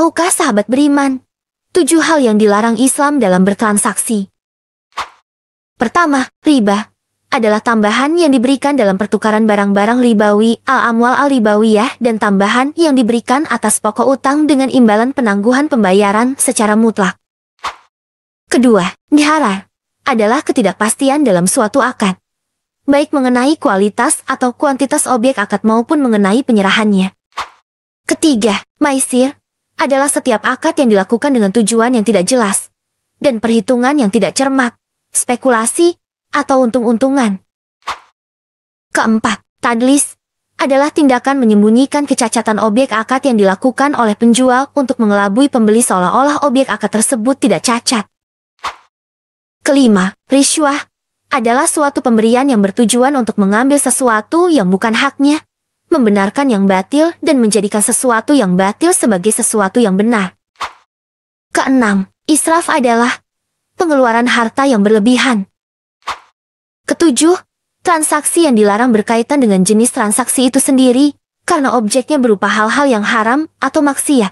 Tahukah sahabat beriman? Tujuh hal yang dilarang Islam dalam bertransaksi. Pertama, riba adalah tambahan yang diberikan dalam pertukaran barang-barang ribawi, al-amwal al-ribawiyah, dan tambahan yang diberikan atas pokok utang dengan imbalan penangguhan pembayaran secara mutlak. Kedua, nihara adalah ketidakpastian dalam suatu akad, baik mengenai kualitas atau kuantitas objek akad maupun mengenai penyerahannya. Ketiga, maisir adalah setiap akad yang dilakukan dengan tujuan yang tidak jelas, dan perhitungan yang tidak cermat, spekulasi, atau untung-untungan. Keempat, tadlis adalah tindakan menyembunyikan kecacatan objek akad yang dilakukan oleh penjual untuk mengelabui pembeli seolah-olah objek akad tersebut tidak cacat. Kelima, rishwah adalah suatu pemberian yang bertujuan untuk mengambil sesuatu yang bukan haknya, membenarkan yang batil dan menjadikan sesuatu yang batil sebagai sesuatu yang benar. Keenam, israf adalah pengeluaran harta yang berlebihan. Ketujuh, transaksi yang dilarang berkaitan dengan jenis transaksi itu sendiri karena objeknya berupa hal-hal yang haram atau maksiat.